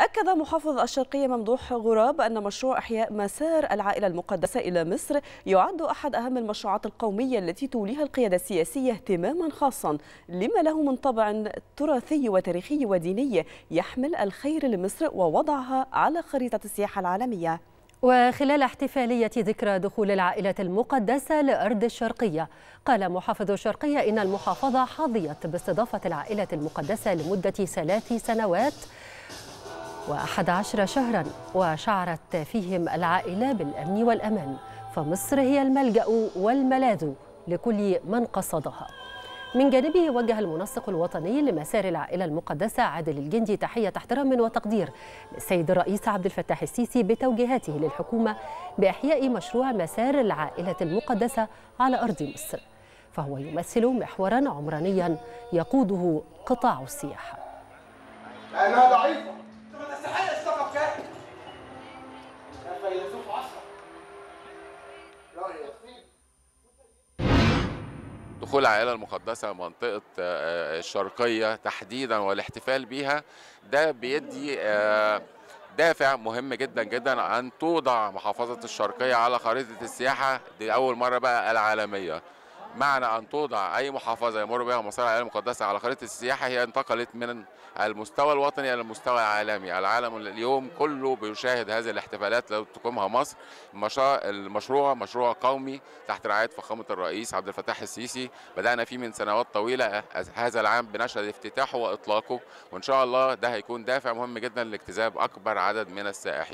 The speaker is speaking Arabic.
أكد محافظ الشرقية ممدوح غراب أن مشروع إحياء مسار العائلة المقدسة إلى مصر يعد أحد أهم المشروعات القومية التي توليها القيادة السياسية اهتماما خاصا لما له من طبع تراثي وتاريخي وديني يحمل الخير لمصر ووضعها على خريطة السياحة العالمية وخلال احتفالية ذكرى دخول العائلة المقدسة لأرض الشرقية قال محافظ الشرقية إن المحافظة حظيت باستضافة العائلة المقدسة لمدة ثلاث سنوات وأحد عشر شهرا وشعرت فيهم العائلة بالأمن والأمان فمصر هي الملجأ والملاذ لكل من قصدها من جانبه وجه المنسق الوطني لمسار العائلة المقدسة عادل الجندي تحية احترام وتقدير للسيد الرئيس عبد الفتاح السيسي بتوجيهاته للحكومة بإحياء مشروع مسار العائلة المقدسة على أرض مصر فهو يمثل محورا عمرانيا يقوده قطاع السياحة أنا ضعيفة دخول العائله المقدسه منطقه آه، آه، الشرقيه تحديدا والاحتفال بها ده بيدي آه، دافع مهم جدا جدا ان توضع محافظه الشرقيه على خريطه السياحه دي اول مره بقى العالميه معنى أن توضع أي محافظة يمر بها مسار العالم المقدسة على خريطة السياحة هي انتقلت من المستوى الوطني إلى المستوى العالمي العالم اليوم كله بيشاهد هذه الاحتفالات التي تقومها مصر المشروع مشروع قومي تحت رعاية فخامة الرئيس عبد الفتاح السيسي بدأنا فيه من سنوات طويلة هذا العام بنشهد افتتاحه وإطلاقه وإن شاء الله ده هيكون دافع مهم جدا لاجتذاب أكبر عدد من السائحين